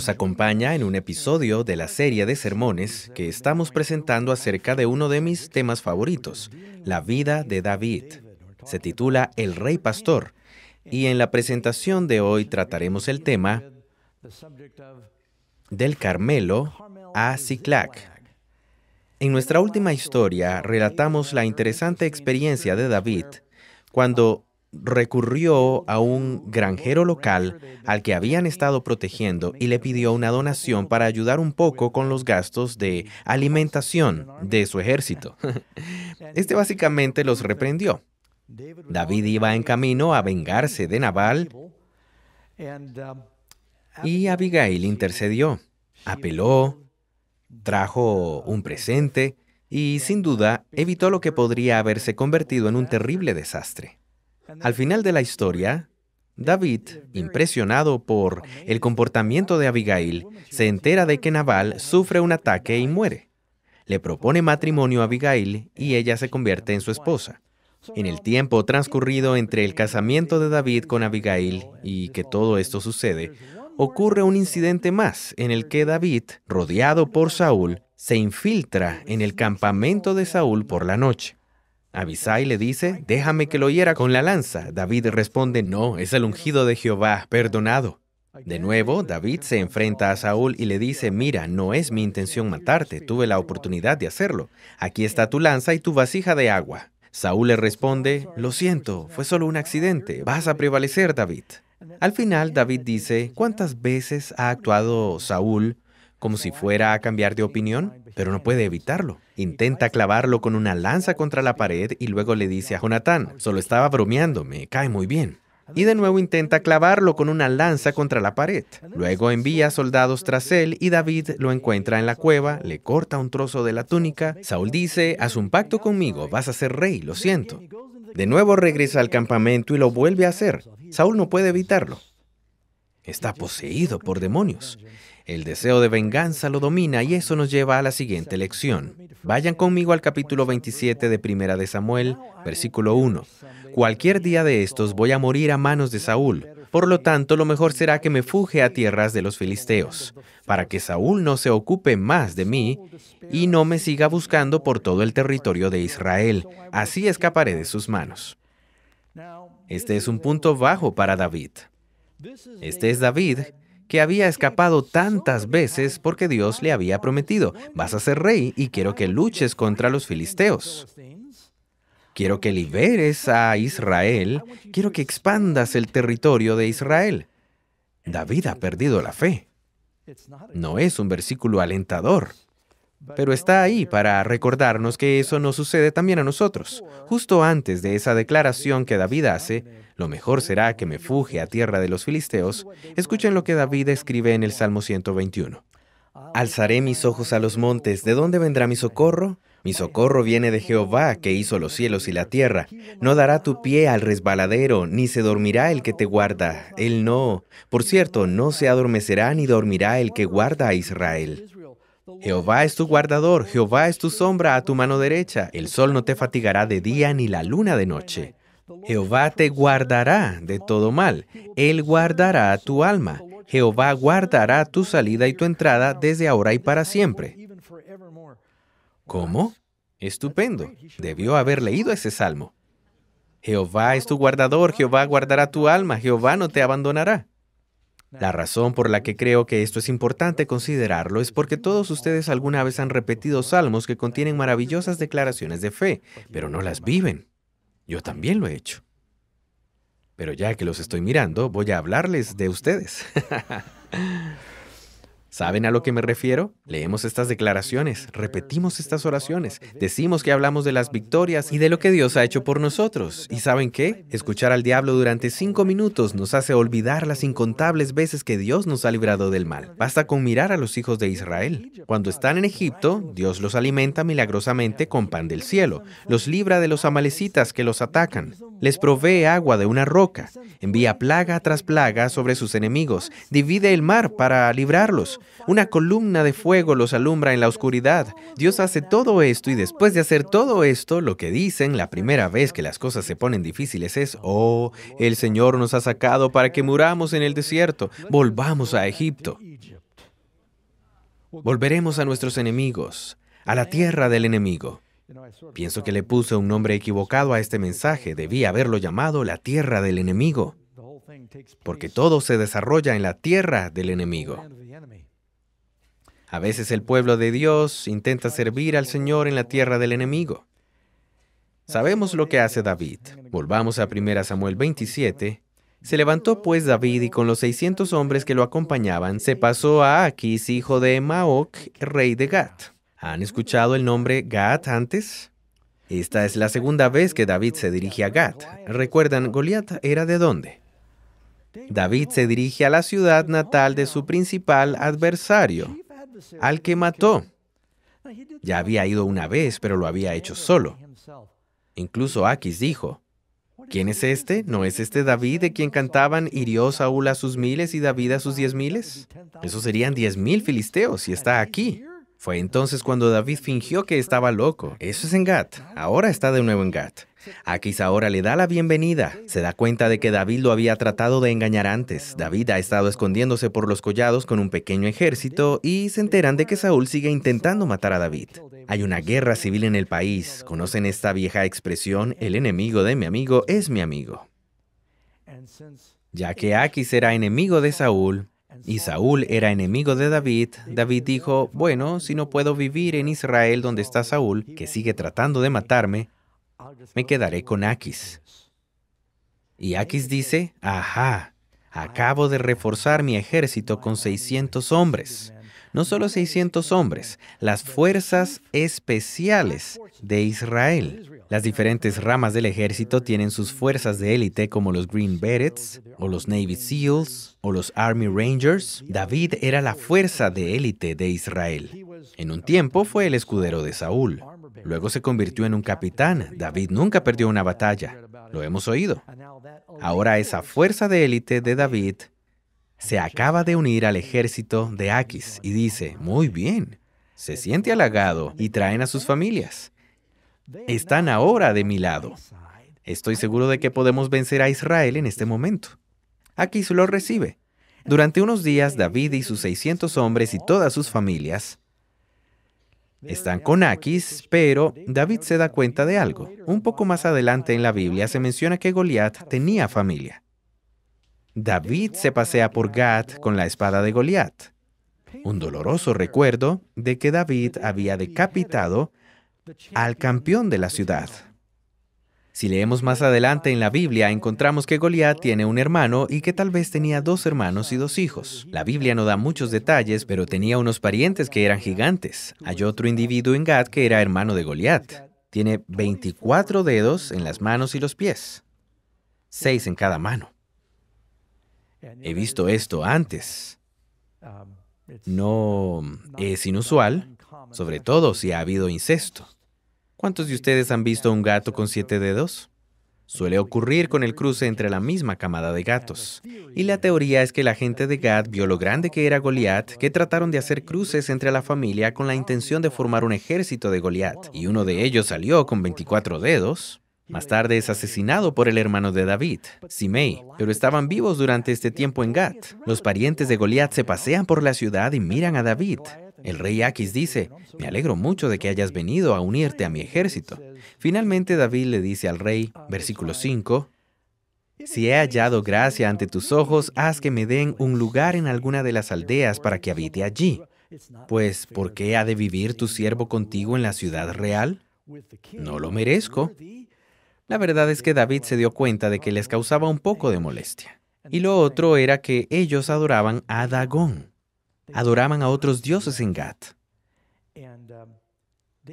nos acompaña en un episodio de la serie de sermones que estamos presentando acerca de uno de mis temas favoritos, la vida de David. Se titula El Rey Pastor y en la presentación de hoy trataremos el tema del Carmelo a Ciclac, en nuestra última historia relatamos la interesante experiencia de David cuando recurrió a un granjero local al que habían estado protegiendo y le pidió una donación para ayudar un poco con los gastos de alimentación de su ejército. Este básicamente los reprendió. David iba en camino a vengarse de Nabal y Abigail intercedió, apeló, trajo un presente y sin duda evitó lo que podría haberse convertido en un terrible desastre. Al final de la historia, David, impresionado por el comportamiento de Abigail, se entera de que Nabal sufre un ataque y muere. Le propone matrimonio a Abigail y ella se convierte en su esposa. En el tiempo transcurrido entre el casamiento de David con Abigail y que todo esto sucede, ocurre un incidente más en el que David, rodeado por Saúl, se infiltra en el campamento de Saúl por la noche. Abisai le dice, déjame que lo hiera con la lanza. David responde, no, es el ungido de Jehová, perdonado. De nuevo, David se enfrenta a Saúl y le dice, mira, no es mi intención matarte, tuve la oportunidad de hacerlo. Aquí está tu lanza y tu vasija de agua. Saúl le responde, lo siento, fue solo un accidente, vas a prevalecer, David. Al final, David dice, ¿cuántas veces ha actuado Saúl como si fuera a cambiar de opinión, pero no puede evitarlo. Intenta clavarlo con una lanza contra la pared y luego le dice a Jonathan, solo estaba bromeando, me cae muy bien. Y de nuevo intenta clavarlo con una lanza contra la pared. Luego envía soldados tras él y David lo encuentra en la cueva, le corta un trozo de la túnica. Saúl dice, haz un pacto conmigo, vas a ser rey, lo siento. De nuevo regresa al campamento y lo vuelve a hacer. Saúl no puede evitarlo. Está poseído por demonios. El deseo de venganza lo domina y eso nos lleva a la siguiente lección. Vayan conmigo al capítulo 27 de Primera de Samuel, versículo 1. Cualquier día de estos voy a morir a manos de Saúl. Por lo tanto, lo mejor será que me fuje a tierras de los filisteos, para que Saúl no se ocupe más de mí y no me siga buscando por todo el territorio de Israel. Así escaparé de sus manos. Este es un punto bajo para David. Este es David que había escapado tantas veces porque Dios le había prometido, vas a ser rey y quiero que luches contra los filisteos. Quiero que liberes a Israel, quiero que expandas el territorio de Israel. David ha perdido la fe. No es un versículo alentador, pero está ahí para recordarnos que eso no sucede también a nosotros. Justo antes de esa declaración que David hace, lo mejor será que me fuje a tierra de los filisteos. Escuchen lo que David escribe en el Salmo 121. Alzaré mis ojos a los montes, ¿de dónde vendrá mi socorro? Mi socorro viene de Jehová, que hizo los cielos y la tierra. No dará tu pie al resbaladero, ni se dormirá el que te guarda. Él no. Por cierto, no se adormecerá ni dormirá el que guarda a Israel. Jehová es tu guardador, Jehová es tu sombra a tu mano derecha. El sol no te fatigará de día ni la luna de noche. Jehová te guardará de todo mal, Él guardará tu alma, Jehová guardará tu salida y tu entrada desde ahora y para siempre. ¿Cómo? Estupendo. Debió haber leído ese salmo. Jehová es tu guardador, Jehová guardará tu alma, Jehová no te abandonará. La razón por la que creo que esto es importante considerarlo es porque todos ustedes alguna vez han repetido salmos que contienen maravillosas declaraciones de fe, pero no las viven. Yo también lo he hecho. Pero ya que los estoy mirando, voy a hablarles de ustedes. ¿Saben a lo que me refiero? Leemos estas declaraciones, repetimos estas oraciones, decimos que hablamos de las victorias y de lo que Dios ha hecho por nosotros. ¿Y saben qué? Escuchar al diablo durante cinco minutos nos hace olvidar las incontables veces que Dios nos ha librado del mal. Basta con mirar a los hijos de Israel. Cuando están en Egipto, Dios los alimenta milagrosamente con pan del cielo, los libra de los amalecitas que los atacan, les provee agua de una roca, envía plaga tras plaga sobre sus enemigos, divide el mar para librarlos, una columna de fuego los alumbra en la oscuridad. Dios hace todo esto y después de hacer todo esto, lo que dicen la primera vez que las cosas se ponen difíciles es, oh, el Señor nos ha sacado para que muramos en el desierto, volvamos a Egipto. Volveremos a nuestros enemigos, a la tierra del enemigo. Pienso que le puse un nombre equivocado a este mensaje, Debía haberlo llamado la tierra del enemigo, porque todo se desarrolla en la tierra del enemigo. A veces el pueblo de Dios intenta servir al Señor en la tierra del enemigo. Sabemos lo que hace David. Volvamos a 1 Samuel 27. Se levantó pues David y con los 600 hombres que lo acompañaban, se pasó a Aquis, hijo de Maoc, rey de Gat. ¿Han escuchado el nombre Gat antes? Esta es la segunda vez que David se dirige a Gat. ¿Recuerdan, Goliat era de dónde? David se dirige a la ciudad natal de su principal adversario, al que mató. Ya había ido una vez, pero lo había hecho solo. Incluso Aquis dijo, ¿quién es este? ¿No es este David de quien cantaban hirió Saúl a sus miles y David a sus diez miles? Esos serían diez mil filisteos y está aquí. Fue entonces cuando David fingió que estaba loco. Eso es en Gat. Ahora está de nuevo en Gat. Aquis ahora le da la bienvenida. Se da cuenta de que David lo había tratado de engañar antes. David ha estado escondiéndose por los collados con un pequeño ejército y se enteran de que Saúl sigue intentando matar a David. Hay una guerra civil en el país. ¿Conocen esta vieja expresión? El enemigo de mi amigo es mi amigo. Ya que Aquis era enemigo de Saúl, y Saúl era enemigo de David, David dijo, bueno, si no puedo vivir en Israel donde está Saúl, que sigue tratando de matarme, me quedaré con Aquis. Y Aquis dice, ajá, acabo de reforzar mi ejército con 600 hombres. No solo 600 hombres, las fuerzas especiales de Israel. Las diferentes ramas del ejército tienen sus fuerzas de élite como los Green Berets, o los Navy SEALs, o los Army Rangers. David era la fuerza de élite de Israel. En un tiempo fue el escudero de Saúl. Luego se convirtió en un capitán. David nunca perdió una batalla. Lo hemos oído. Ahora esa fuerza de élite de David se acaba de unir al ejército de Aquis y dice, muy bien, se siente halagado y traen a sus familias. Están ahora de mi lado. Estoy seguro de que podemos vencer a Israel en este momento. Aquis lo recibe. Durante unos días, David y sus 600 hombres y todas sus familias están con Aquis, pero David se da cuenta de algo. Un poco más adelante en la Biblia se menciona que Goliat tenía familia. David se pasea por Gat con la espada de Goliat. Un doloroso recuerdo de que David había decapitado al campeón de la ciudad, si leemos más adelante en la Biblia, encontramos que Goliat tiene un hermano y que tal vez tenía dos hermanos y dos hijos. La Biblia no da muchos detalles, pero tenía unos parientes que eran gigantes. Hay otro individuo en Gad que era hermano de Goliat. Tiene 24 dedos en las manos y los pies, seis en cada mano. He visto esto antes. No es inusual, sobre todo si ha habido incesto. ¿Cuántos de ustedes han visto un gato con siete dedos? Suele ocurrir con el cruce entre la misma camada de gatos. Y la teoría es que la gente de Gad vio lo grande que era Goliat, que trataron de hacer cruces entre la familia con la intención de formar un ejército de Goliat, y uno de ellos salió con 24 dedos. Más tarde es asesinado por el hermano de David, Simei, pero estaban vivos durante este tiempo en Gat. Los parientes de Goliat se pasean por la ciudad y miran a David. El rey Aquis dice, me alegro mucho de que hayas venido a unirte a mi ejército. Finalmente David le dice al rey, versículo 5, si he hallado gracia ante tus ojos, haz que me den un lugar en alguna de las aldeas para que habite allí. Pues, ¿por qué ha de vivir tu siervo contigo en la ciudad real? No lo merezco. La verdad es que David se dio cuenta de que les causaba un poco de molestia. Y lo otro era que ellos adoraban a Dagón adoraban a otros dioses en Gat. Um,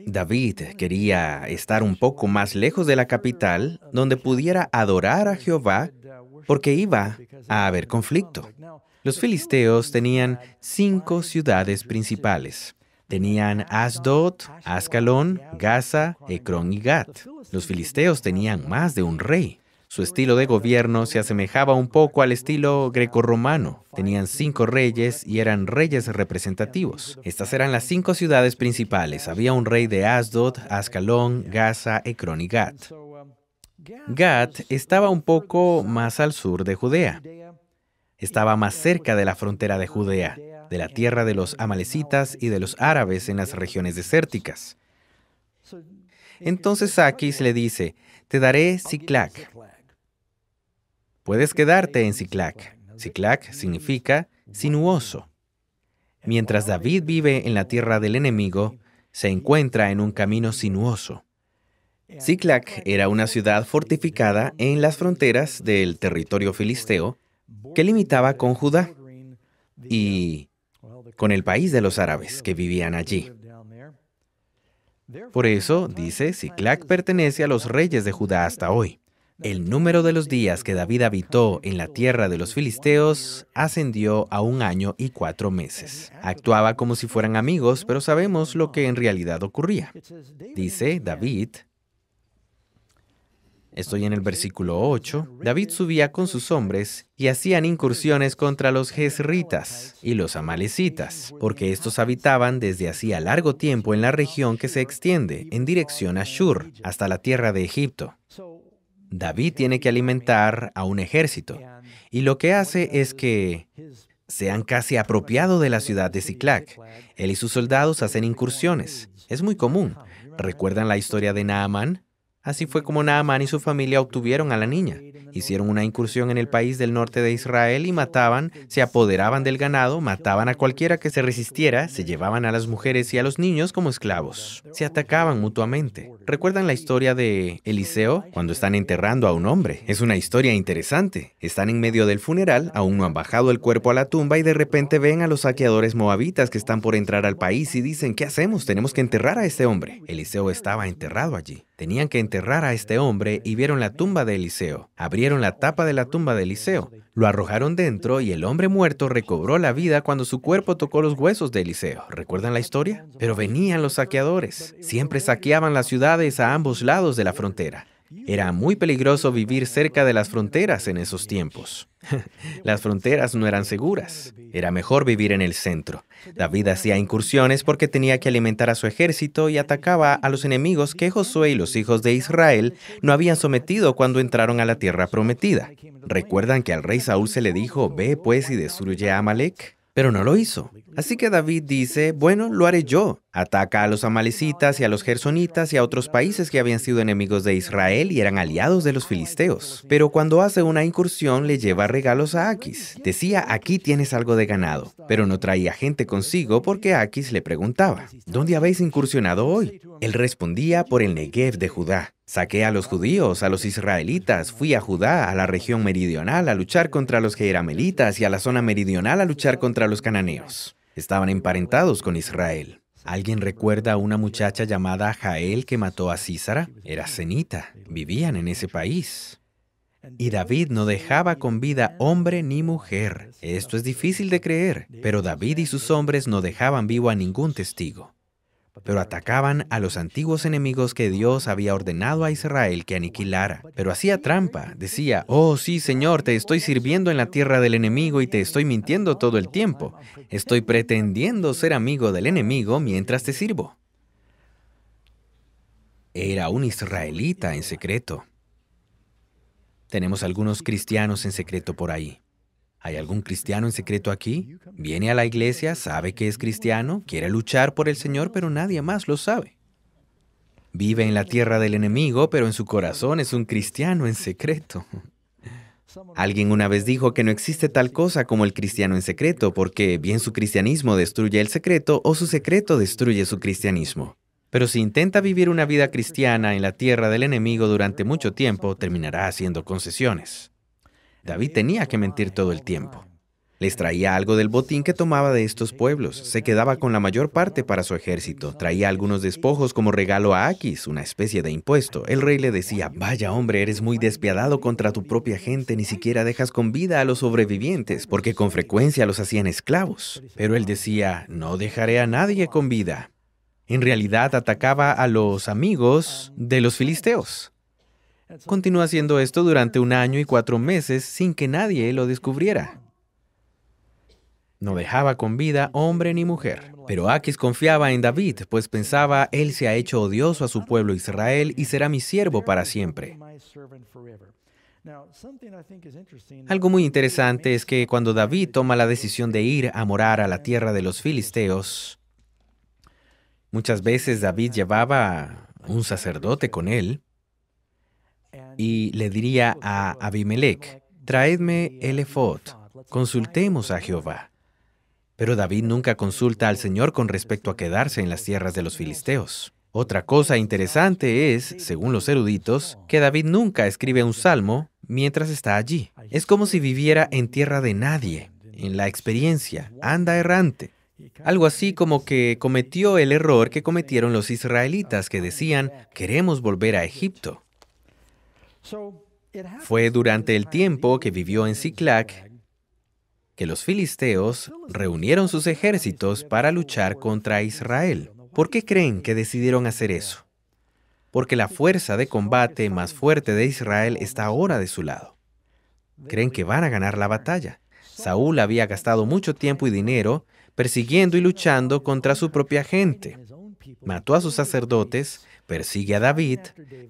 David quería estar un poco más lejos de la uh, capital, donde pudiera adorar a Jehová, uh, porque iba a haber conflicto. Los filisteos tenían cinco ciudades principales. Tenían uh, Asdod, Ascalón, Gaza, Ecrón y Gat. Los filisteos tenían más de un rey. Su estilo de gobierno se asemejaba un poco al estilo grecorromano. Tenían cinco reyes y eran reyes representativos. Estas eran las cinco ciudades principales. Había un rey de Asdod, Ascalón, Gaza, Ekron y Gat. Gat estaba un poco más al sur de Judea. Estaba más cerca de la frontera de Judea, de la tierra de los amalecitas y de los árabes en las regiones desérticas. Entonces Aquis le dice, te daré Ciclac, Puedes quedarte en Ciclac. Ciclac significa sinuoso. Mientras David vive en la tierra del enemigo, se encuentra en un camino sinuoso. Ciclac era una ciudad fortificada en las fronteras del territorio filisteo que limitaba con Judá y uh, con el país de los árabes que vivían allí. Por eso, dice, Ciclac pertenece a los reyes de Judá hasta hoy. El número de los días que David habitó en la tierra de los filisteos ascendió a un año y cuatro meses. Actuaba como si fueran amigos, pero sabemos lo que en realidad ocurría. Dice David, Estoy en el versículo 8. David subía con sus hombres y hacían incursiones contra los jezritas y los amalecitas, porque estos habitaban desde hacía largo tiempo en la región que se extiende en dirección a Shur, hasta la tierra de Egipto. David tiene que alimentar a un ejército, y lo que hace es que se han casi apropiado de la ciudad de Ciclac. Él y sus soldados hacen incursiones. Es muy común. ¿Recuerdan la historia de Naaman? Así fue como Naaman y su familia obtuvieron a la niña. Hicieron una incursión en el país del norte de Israel y mataban, se apoderaban del ganado, mataban a cualquiera que se resistiera, se llevaban a las mujeres y a los niños como esclavos. Se atacaban mutuamente. ¿Recuerdan la historia de Eliseo cuando están enterrando a un hombre? Es una historia interesante. Están en medio del funeral, aún no han bajado el cuerpo a la tumba y de repente ven a los saqueadores moabitas que están por entrar al país y dicen, ¿qué hacemos? Tenemos que enterrar a este hombre. Eliseo estaba enterrado allí. Tenían que enterrar a este hombre y vieron la tumba de Eliseo. Abrieron la tapa de la tumba de Eliseo, lo arrojaron dentro y el hombre muerto recobró la vida cuando su cuerpo tocó los huesos de Eliseo. ¿Recuerdan la historia? Pero venían los saqueadores. Siempre saqueaban las ciudades a ambos lados de la frontera. Era muy peligroso vivir cerca de las fronteras en esos tiempos. las fronteras no eran seguras. Era mejor vivir en el centro. David hacía incursiones porque tenía que alimentar a su ejército y atacaba a los enemigos que Josué y los hijos de Israel no habían sometido cuando entraron a la tierra prometida. ¿Recuerdan que al rey Saúl se le dijo, ve pues y destruye a Amalek? Pero no lo hizo. Así que David dice, bueno, lo haré yo. Ataca a los amalecitas y a los gersonitas y a otros países que habían sido enemigos de Israel y eran aliados de los filisteos. Pero cuando hace una incursión le lleva regalos a Aquis. Decía, aquí tienes algo de ganado, pero no traía gente consigo porque Aquis le preguntaba, ¿dónde habéis incursionado hoy? Él respondía, por el Negev de Judá. Saqué a los judíos, a los israelitas, fui a Judá, a la región meridional, a luchar contra los jeramelitas y a la zona meridional a luchar contra los cananeos estaban emparentados con Israel. ¿Alguien recuerda a una muchacha llamada Jael que mató a Císara? Era cenita, vivían en ese país. Y David no dejaba con vida hombre ni mujer. Esto es difícil de creer, pero David y sus hombres no dejaban vivo a ningún testigo pero atacaban a los antiguos enemigos que Dios había ordenado a Israel que aniquilara. Pero hacía trampa, decía, oh sí, Señor, te estoy sirviendo en la tierra del enemigo y te estoy mintiendo todo el tiempo. Estoy pretendiendo ser amigo del enemigo mientras te sirvo. Era un israelita en secreto. Tenemos algunos cristianos en secreto por ahí. ¿Hay algún cristiano en secreto aquí? Viene a la iglesia, sabe que es cristiano, quiere luchar por el Señor, pero nadie más lo sabe. Vive en la tierra del enemigo, pero en su corazón es un cristiano en secreto. Alguien una vez dijo que no existe tal cosa como el cristiano en secreto, porque bien su cristianismo destruye el secreto o su secreto destruye su cristianismo. Pero si intenta vivir una vida cristiana en la tierra del enemigo durante mucho tiempo, terminará haciendo concesiones. David tenía que mentir todo el tiempo. Les traía algo del botín que tomaba de estos pueblos, se quedaba con la mayor parte para su ejército, traía algunos despojos como regalo a Aquis, una especie de impuesto. El rey le decía, vaya hombre, eres muy despiadado contra tu propia gente, ni siquiera dejas con vida a los sobrevivientes, porque con frecuencia los hacían esclavos. Pero él decía, no dejaré a nadie con vida. En realidad atacaba a los amigos de los filisteos. Continuó haciendo esto durante un año y cuatro meses sin que nadie lo descubriera. No dejaba con vida hombre ni mujer. Pero Aquis confiaba en David, pues pensaba, él se ha hecho odioso a su pueblo Israel y será mi siervo para siempre. Algo muy interesante es que cuando David toma la decisión de ir a morar a la tierra de los filisteos, muchas veces David llevaba un sacerdote con él, y le diría a Abimelech, traedme el efod, consultemos a Jehová. Pero David nunca consulta al Señor con respecto a quedarse en las tierras de los filisteos. Otra cosa interesante es, según los eruditos, que David nunca escribe un salmo mientras está allí. Es como si viviera en tierra de nadie, en la experiencia, anda errante. Algo así como que cometió el error que cometieron los israelitas que decían, queremos volver a Egipto. Fue durante el tiempo que vivió en Ciclac que los filisteos reunieron sus ejércitos para luchar contra Israel. ¿Por qué creen que decidieron hacer eso? Porque la fuerza de combate más fuerte de Israel está ahora de su lado. Creen que van a ganar la batalla. Saúl había gastado mucho tiempo y dinero persiguiendo y luchando contra su propia gente. Mató a sus sacerdotes, persigue a David,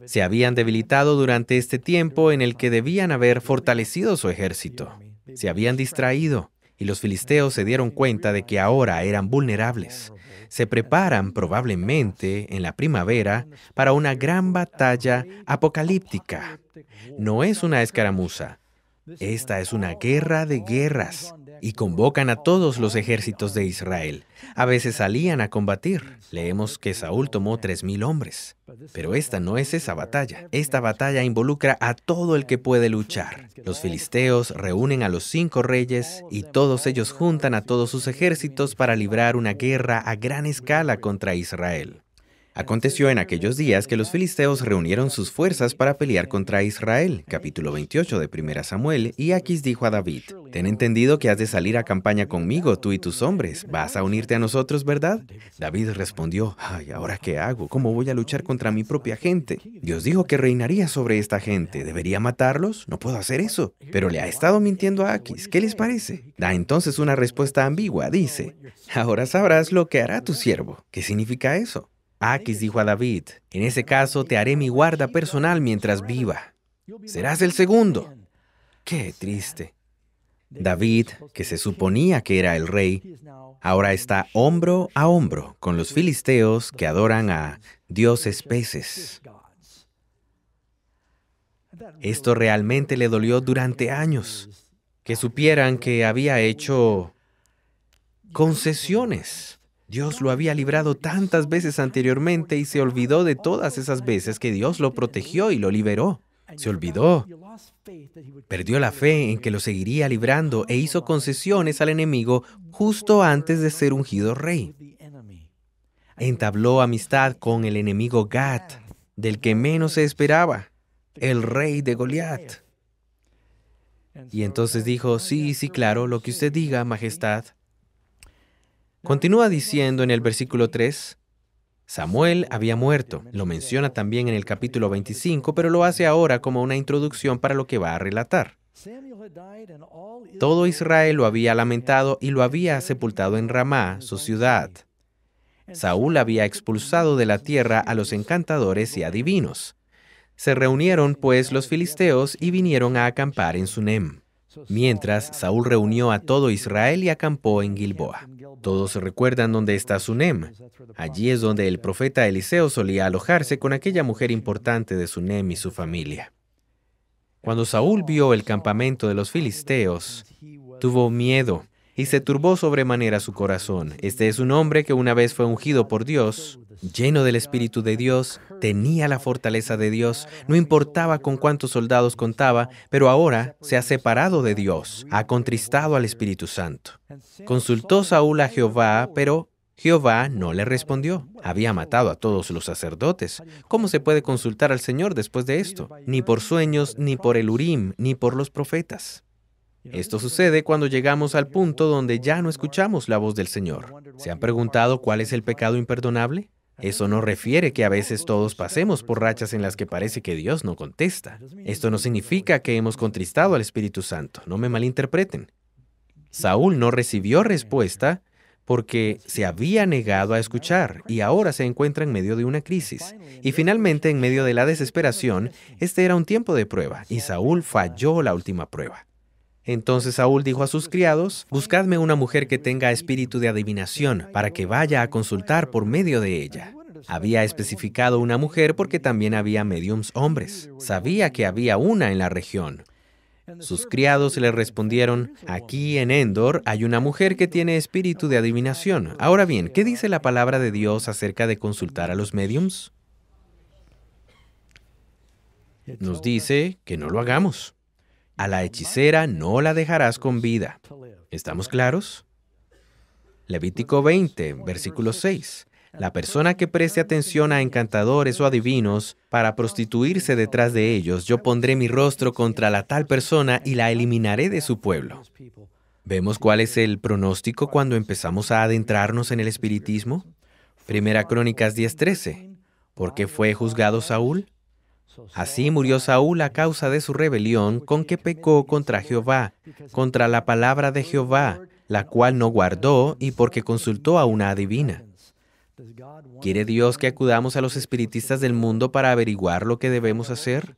se habían debilitado durante este tiempo en el que debían haber fortalecido su ejército. Se habían distraído y los filisteos se dieron cuenta de que ahora eran vulnerables. Se preparan probablemente en la primavera para una gran batalla apocalíptica. No es una escaramuza. Esta es una guerra de guerras y convocan a todos los ejércitos de Israel. A veces salían a combatir. Leemos que Saúl tomó 3.000 hombres. Pero esta no es esa batalla. Esta batalla involucra a todo el que puede luchar. Los filisteos reúnen a los cinco reyes y todos ellos juntan a todos sus ejércitos para librar una guerra a gran escala contra Israel. Aconteció en aquellos días que los filisteos reunieron sus fuerzas para pelear contra Israel, capítulo 28 de 1 Samuel, y Aquis dijo a David, Ten entendido que has de salir a campaña conmigo, tú y tus hombres, vas a unirte a nosotros, ¿verdad? David respondió, Ay, ¿ahora qué hago? ¿Cómo voy a luchar contra mi propia gente? Dios dijo que reinaría sobre esta gente, ¿debería matarlos? No puedo hacer eso. Pero le ha estado mintiendo a Aquis, ¿qué les parece? Da entonces una respuesta ambigua, dice, Ahora sabrás lo que hará tu siervo. ¿Qué significa eso? Aquis ah, dijo a David, en ese caso te haré mi guarda personal mientras viva. Serás el segundo. Qué triste. David, que se suponía que era el rey, ahora está hombro a hombro con los filisteos que adoran a dioses peces. Esto realmente le dolió durante años, que supieran que había hecho concesiones Dios lo había librado tantas veces anteriormente y se olvidó de todas esas veces que Dios lo protegió y lo liberó. Se olvidó. Perdió la fe en que lo seguiría librando e hizo concesiones al enemigo justo antes de ser ungido rey. Entabló amistad con el enemigo Gat, del que menos se esperaba, el rey de Goliat. Y entonces dijo, sí, sí, claro, lo que usted diga, Majestad. Continúa diciendo en el versículo 3, Samuel había muerto, lo menciona también en el capítulo 25, pero lo hace ahora como una introducción para lo que va a relatar. Todo Israel lo había lamentado y lo había sepultado en Ramá, su ciudad. Saúl había expulsado de la tierra a los encantadores y adivinos. Se reunieron pues los filisteos y vinieron a acampar en Sunem. Mientras, Saúl reunió a todo Israel y acampó en Gilboa. Todos recuerdan dónde está Sunem. Allí es donde el profeta Eliseo solía alojarse con aquella mujer importante de Sunem y su familia. Cuando Saúl vio el campamento de los filisteos, tuvo miedo y se turbó sobremanera su corazón. Este es un hombre que una vez fue ungido por Dios, lleno del Espíritu de Dios, tenía la fortaleza de Dios, no importaba con cuántos soldados contaba, pero ahora se ha separado de Dios, ha contristado al Espíritu Santo. Consultó Saúl a Jehová, pero Jehová no le respondió. Había matado a todos los sacerdotes. ¿Cómo se puede consultar al Señor después de esto? Ni por sueños, ni por el Urim, ni por los profetas. Esto sucede cuando llegamos al punto donde ya no escuchamos la voz del Señor. ¿Se han preguntado cuál es el pecado imperdonable? Eso no refiere que a veces todos pasemos por rachas en las que parece que Dios no contesta. Esto no significa que hemos contristado al Espíritu Santo, no me malinterpreten. Saúl no recibió respuesta porque se había negado a escuchar y ahora se encuentra en medio de una crisis. Y finalmente, en medio de la desesperación, este era un tiempo de prueba y Saúl falló la última prueba. Entonces Saúl dijo a sus criados, Buscadme una mujer que tenga espíritu de adivinación, para que vaya a consultar por medio de ella. Había especificado una mujer porque también había mediums hombres. Sabía que había una en la región. Sus criados le respondieron, aquí en Endor hay una mujer que tiene espíritu de adivinación. Ahora bien, ¿qué dice la palabra de Dios acerca de consultar a los mediums? Nos dice que no lo hagamos. A la hechicera no la dejarás con vida. ¿Estamos claros? Levítico 20, versículo 6. La persona que preste atención a encantadores o adivinos para prostituirse detrás de ellos, yo pondré mi rostro contra la tal persona y la eliminaré de su pueblo. ¿Vemos cuál es el pronóstico cuando empezamos a adentrarnos en el espiritismo? Primera Crónicas 10:13. ¿Por qué fue juzgado Saúl? Así murió Saúl a causa de su rebelión con que pecó contra Jehová, contra la palabra de Jehová, la cual no guardó y porque consultó a una adivina. ¿Quiere Dios que acudamos a los espiritistas del mundo para averiguar lo que debemos hacer?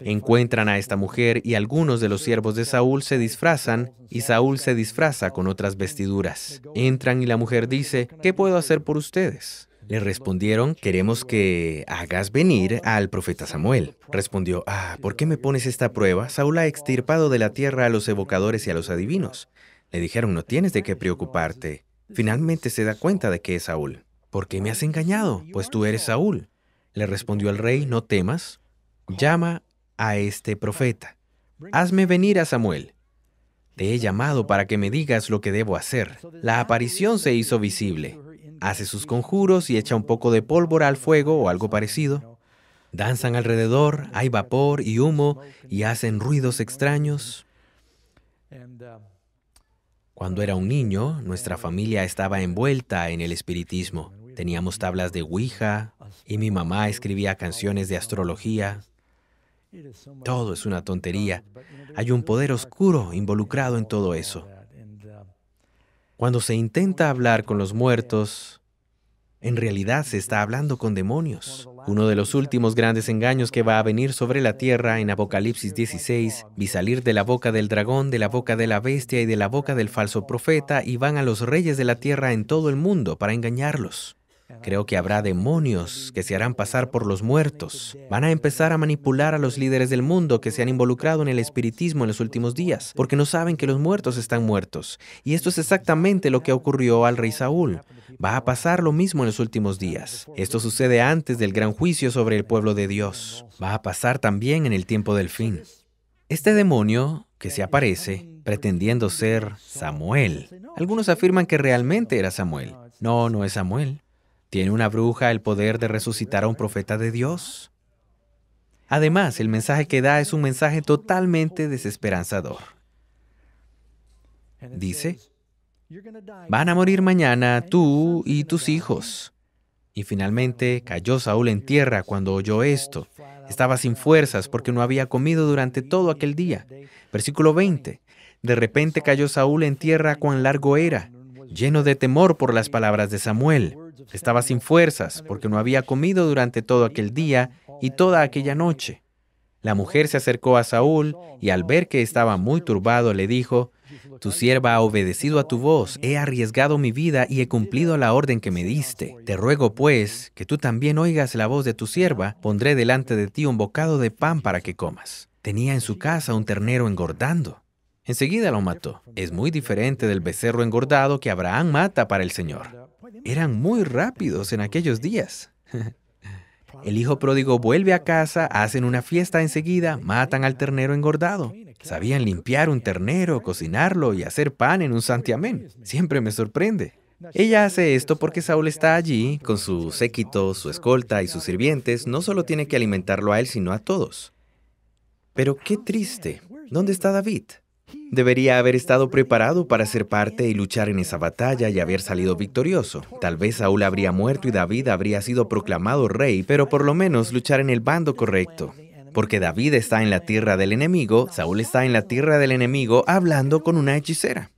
Encuentran a esta mujer y algunos de los siervos de Saúl se disfrazan y Saúl se disfraza con otras vestiduras. Entran y la mujer dice, ¿qué puedo hacer por ustedes? Le respondieron, queremos que hagas venir al profeta Samuel. Respondió, ah, ¿por qué me pones esta prueba? Saúl ha extirpado de la tierra a los evocadores y a los adivinos. Le dijeron, no tienes de qué preocuparte. Finalmente se da cuenta de que es Saúl. ¿Por qué me has engañado? Pues tú eres Saúl. Le respondió el rey, no temas, llama a este profeta, hazme venir a Samuel. Te he llamado para que me digas lo que debo hacer. La aparición se hizo visible. Hace sus conjuros y echa un poco de pólvora al fuego o algo parecido. Danzan alrededor, hay vapor y humo y hacen ruidos extraños. Cuando era un niño, nuestra familia estaba envuelta en el espiritismo. Teníamos tablas de Ouija y mi mamá escribía canciones de astrología. Todo es una tontería. Hay un poder oscuro involucrado en todo eso. Cuando se intenta hablar con los muertos, en realidad se está hablando con demonios. Uno de los últimos grandes engaños que va a venir sobre la tierra en Apocalipsis 16, vi salir de la boca del dragón, de la boca de la bestia y de la boca del falso profeta, y van a los reyes de la tierra en todo el mundo para engañarlos. Creo que habrá demonios que se harán pasar por los muertos. Van a empezar a manipular a los líderes del mundo que se han involucrado en el espiritismo en los últimos días, porque no saben que los muertos están muertos. Y esto es exactamente lo que ocurrió al rey Saúl. Va a pasar lo mismo en los últimos días. Esto sucede antes del gran juicio sobre el pueblo de Dios. Va a pasar también en el tiempo del fin. Este demonio que se aparece pretendiendo ser Samuel. Algunos afirman que realmente era Samuel. No, no es Samuel. ¿Tiene una bruja el poder de resucitar a un profeta de Dios? Además, el mensaje que da es un mensaje totalmente desesperanzador. Dice, van a morir mañana tú y tus hijos. Y finalmente cayó Saúl en tierra cuando oyó esto. Estaba sin fuerzas porque no había comido durante todo aquel día. Versículo 20. De repente cayó Saúl en tierra cuán largo era lleno de temor por las palabras de Samuel. Estaba sin fuerzas porque no había comido durante todo aquel día y toda aquella noche. La mujer se acercó a Saúl y al ver que estaba muy turbado le dijo, Tu sierva ha obedecido a tu voz, he arriesgado mi vida y he cumplido la orden que me diste. Te ruego pues que tú también oigas la voz de tu sierva, pondré delante de ti un bocado de pan para que comas. Tenía en su casa un ternero engordando. Enseguida lo mató. Es muy diferente del becerro engordado que Abraham mata para el Señor. Eran muy rápidos en aquellos días. El hijo pródigo vuelve a casa, hacen una fiesta enseguida, matan al ternero engordado. Sabían limpiar un ternero, cocinarlo y hacer pan en un santiamén. Siempre me sorprende. Ella hace esto porque Saúl está allí, con su séquito, su escolta y sus sirvientes. No solo tiene que alimentarlo a él, sino a todos. Pero qué triste. ¿Dónde está David? Debería haber estado preparado para ser parte y luchar en esa batalla y haber salido victorioso. Tal vez Saúl habría muerto y David habría sido proclamado rey, pero por lo menos luchar en el bando correcto. Porque David está en la tierra del enemigo, Saúl está en la tierra del enemigo hablando con una hechicera.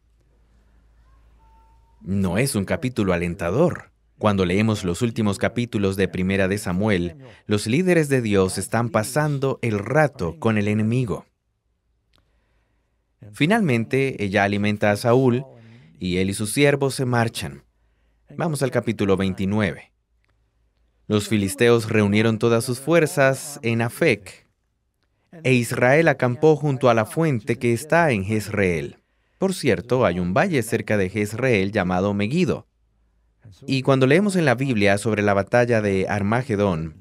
No es un capítulo alentador. Cuando leemos los últimos capítulos de Primera de Samuel, los líderes de Dios están pasando el rato con el enemigo. Finalmente, ella alimenta a Saúl y él y sus siervos se marchan. Vamos al capítulo 29. Los filisteos reunieron todas sus fuerzas en Afec, e Israel acampó junto a la fuente que está en Jezreel. Por cierto, hay un valle cerca de Jezreel llamado Megiddo. Y cuando leemos en la Biblia sobre la batalla de Armagedón,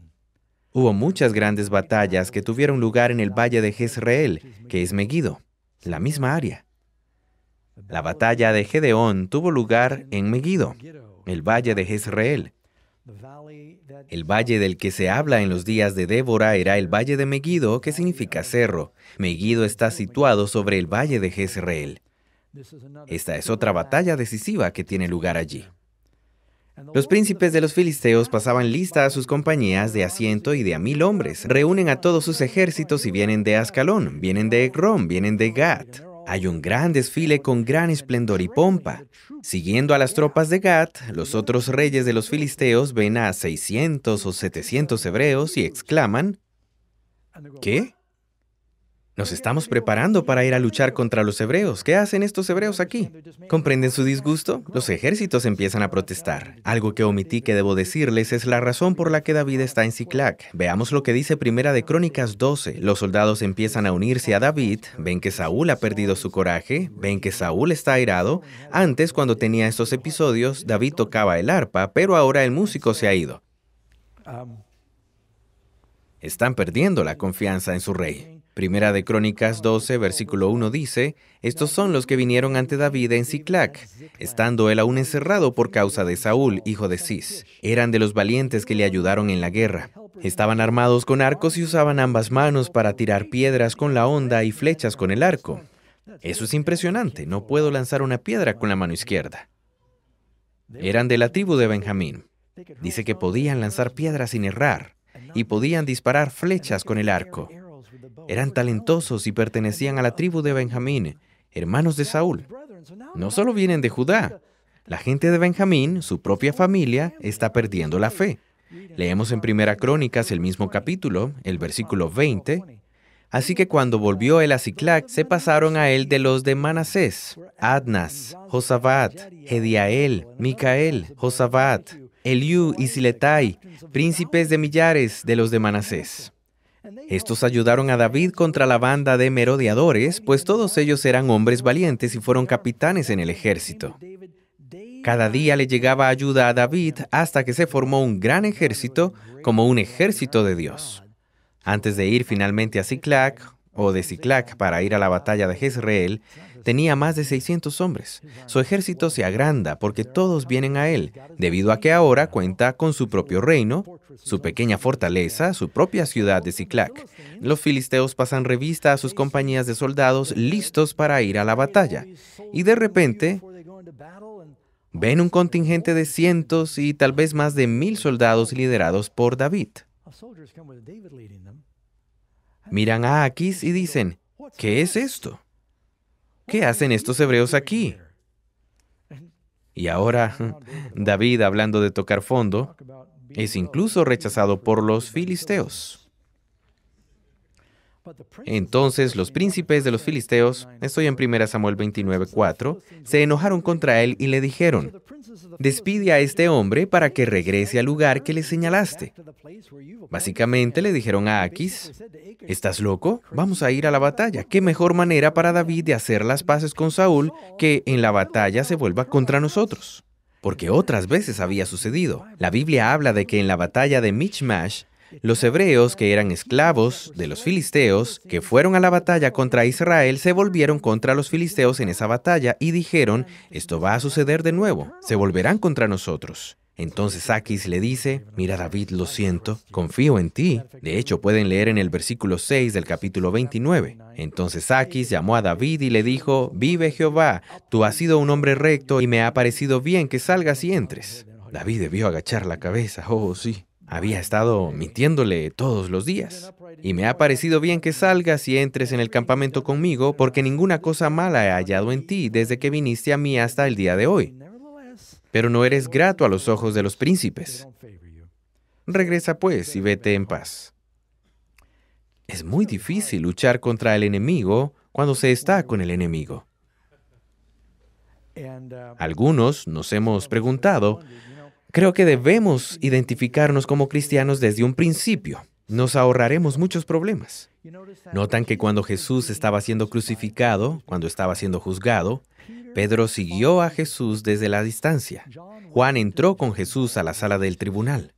hubo muchas grandes batallas que tuvieron lugar en el valle de Jezreel, que es Megiddo la misma área. La batalla de Gedeón tuvo lugar en Megiddo, el valle de Jezreel. El valle del que se habla en los días de Débora era el valle de Megiddo, que significa cerro. Megiddo está situado sobre el valle de Jezreel. Esta es otra batalla decisiva que tiene lugar allí. Los príncipes de los filisteos pasaban lista a sus compañías de asiento y de a mil hombres, reúnen a todos sus ejércitos y vienen de Ascalón, vienen de Egrón, vienen de Gat. Hay un gran desfile con gran esplendor y pompa. Siguiendo a las tropas de Gat, los otros reyes de los filisteos ven a 600 o 700 hebreos y exclaman, ¿Qué? Nos estamos preparando para ir a luchar contra los hebreos. ¿Qué hacen estos hebreos aquí? ¿Comprenden su disgusto? Los ejércitos empiezan a protestar. Algo que omití que debo decirles es la razón por la que David está en Ciclac. Veamos lo que dice Primera de Crónicas 12. Los soldados empiezan a unirse a David, ven que Saúl ha perdido su coraje, ven que Saúl está airado. Antes, cuando tenía estos episodios, David tocaba el arpa, pero ahora el músico se ha ido. Están perdiendo la confianza en su rey. Primera de Crónicas 12, versículo 1 dice, Estos son los que vinieron ante David en Siclac, estando él aún encerrado por causa de Saúl, hijo de Cis. Eran de los valientes que le ayudaron en la guerra. Estaban armados con arcos y usaban ambas manos para tirar piedras con la honda y flechas con el arco. Eso es impresionante, no puedo lanzar una piedra con la mano izquierda. Eran de la tribu de Benjamín. Dice que podían lanzar piedras sin errar y podían disparar flechas con el arco. Eran talentosos y pertenecían a la tribu de Benjamín, hermanos de Saúl. No solo vienen de Judá. La gente de Benjamín, su propia familia, está perdiendo la fe. Leemos en Primera Crónicas el mismo capítulo, el versículo 20. Así que cuando volvió el aciclac, se pasaron a él de los de Manasés, Adnas, Josabat, Hediael, Micael, Josabat, Eliú y Siletai, príncipes de millares de los de Manasés. Estos ayudaron a David contra la banda de merodeadores, pues todos ellos eran hombres valientes y fueron capitanes en el ejército. Cada día le llegaba ayuda a David hasta que se formó un gran ejército como un ejército de Dios. Antes de ir finalmente a Ciclac, o de Ciclac para ir a la batalla de Jezreel, tenía más de 600 hombres. Su ejército se agranda porque todos vienen a él, debido a que ahora cuenta con su propio reino, su pequeña fortaleza, su propia ciudad de Ciclac. Los filisteos pasan revista a sus compañías de soldados listos para ir a la batalla. Y de repente, ven un contingente de cientos y tal vez más de mil soldados liderados por David. Miran a Aquis y dicen, ¿qué es esto? ¿qué hacen estos hebreos aquí? Y ahora, David, hablando de tocar fondo, es incluso rechazado por los filisteos. Entonces los príncipes de los filisteos, estoy en 1 Samuel 29:4, se enojaron contra él y le dijeron, Despide a este hombre para que regrese al lugar que le señalaste. Básicamente le dijeron a Aquis, ¿estás loco? Vamos a ir a la batalla. ¿Qué mejor manera para David de hacer las paces con Saúl que en la batalla se vuelva contra nosotros? Porque otras veces había sucedido. La Biblia habla de que en la batalla de Michmash, los hebreos, que eran esclavos de los filisteos, que fueron a la batalla contra Israel, se volvieron contra los filisteos en esa batalla y dijeron, esto va a suceder de nuevo, se volverán contra nosotros. Entonces Aquis le dice, mira David, lo siento, confío en ti. De hecho, pueden leer en el versículo 6 del capítulo 29. Entonces Aquis llamó a David y le dijo, vive Jehová, tú has sido un hombre recto y me ha parecido bien que salgas y entres. David debió agachar la cabeza, oh sí. Había estado mintiéndole todos los días. Y me ha parecido bien que salgas y entres en el campamento conmigo porque ninguna cosa mala he hallado en ti desde que viniste a mí hasta el día de hoy. Pero no eres grato a los ojos de los príncipes. Regresa pues y vete en paz. Es muy difícil luchar contra el enemigo cuando se está con el enemigo. Uh, Algunos nos hemos preguntado Creo que debemos identificarnos como cristianos desde un principio. Nos ahorraremos muchos problemas. Notan que cuando Jesús estaba siendo crucificado, cuando estaba siendo juzgado, Pedro siguió a Jesús desde la distancia. Juan entró con Jesús a la sala del tribunal.